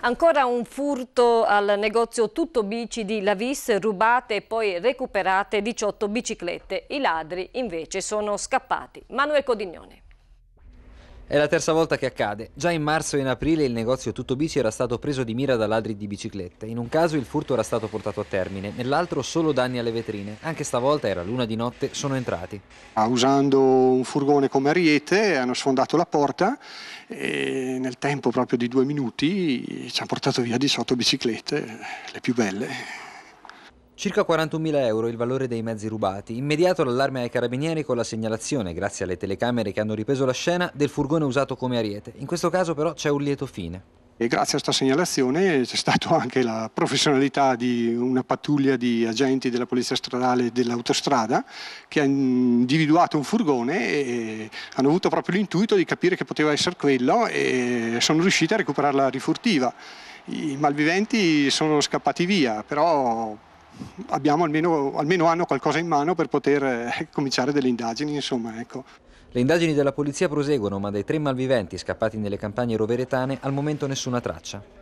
Ancora un furto al negozio Tutto Bici di Lavis, rubate e poi recuperate 18 biciclette. I ladri invece sono scappati. Manuel Codignone. È la terza volta che accade. Già in marzo e in aprile il negozio Tutto Bici era stato preso di mira da ladri di biciclette. In un caso il furto era stato portato a termine, nell'altro solo danni alle vetrine. Anche stavolta era l'una di notte, sono entrati. Ah, usando un furgone come ariete hanno sfondato la porta e nel tempo proprio di due minuti ci hanno portato via 18 biciclette, le più belle. Circa 41.000 euro il valore dei mezzi rubati. Immediato l'allarme ai carabinieri con la segnalazione, grazie alle telecamere che hanno ripreso la scena, del furgone usato come ariete. In questo caso però c'è un lieto fine. E grazie a questa segnalazione c'è stata anche la professionalità di una pattuglia di agenti della Polizia Stradale e dell'autostrada che ha individuato un furgone e hanno avuto proprio l'intuito di capire che poteva essere quello e sono riusciti a recuperare la rifurtiva. I malviventi sono scappati via, però abbiamo almeno, almeno hanno qualcosa in mano per poter eh, cominciare delle indagini. Insomma, ecco. Le indagini della polizia proseguono, ma dei tre malviventi scappati nelle campagne roveretane al momento nessuna traccia.